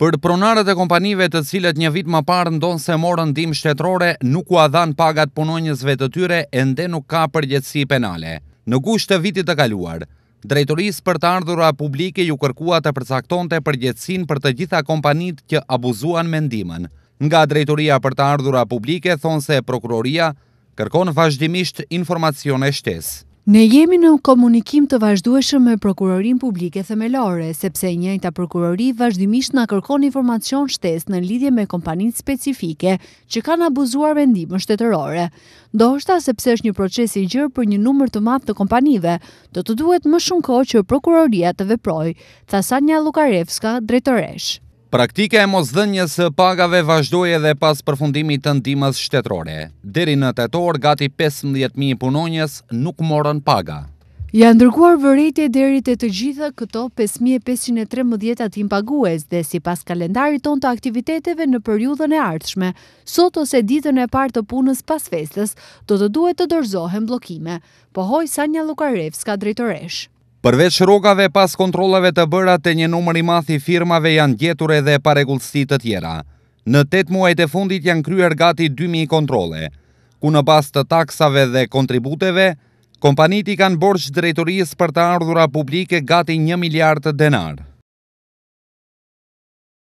Për pronarët e kompanive të cilët një vit më parë ndonë se morën dim shtetrore, nuk u adhan pagat punonjësve të tyre e nde nuk ka përgjëtsi penale. Në gusht të vitit të kaluar, drejtoris për të ardhura publike ju kërkua të përcakton të përgjëtsin për të gjitha kompanit që abuzuan mendimën. Nga drejtoria për të ardhura publike, thonë se prokuroria kërkon vazhdimisht informacion e shtesë. Ne jemi në komunikim të vazhdueshëm me prokurorin publike themelore, sepse njëjta prokurori vazhdimisht na kërkon informacion shtesë në lidhje me kompaninë specifike që kanë abuzuar vendimën shtetërore. Ndoshta sepse është një proces i gjërë për një numër të madh të kompanive, do të duhet më shumë kohë që prokuroria të veprojë, tha një Lukarevska, drejtoresh. Praktika e mosdhënjes së pagave vazhdoi edhe pas përfundimit të ndihmës shtetërore. Deri në tetor, gati 15000 punonjës nuk morën paga. Ja ndërguar vërejtje deri të të gjitha këto 5513 atim pagues dhe si pas kalendari ton të aktiviteteve në periudhën e ardhshme, sot ose ditën e partë të punës pas festës, do të duhet të dorzohen blokime. Pohoj Sanja Lukarevska, drejtoresh. Përveç rogave pas kontrolave të bëra të një numër i mathi firmave janë gjetur edhe paregullësi të tjera. Në 8 muajt e fundit janë kryer gati 2.000 kontrole, ku në pas të taksave dhe kontributeve, kompaniti kanë borç drejtoris për të ardhura publike gati 1 miljard denarë.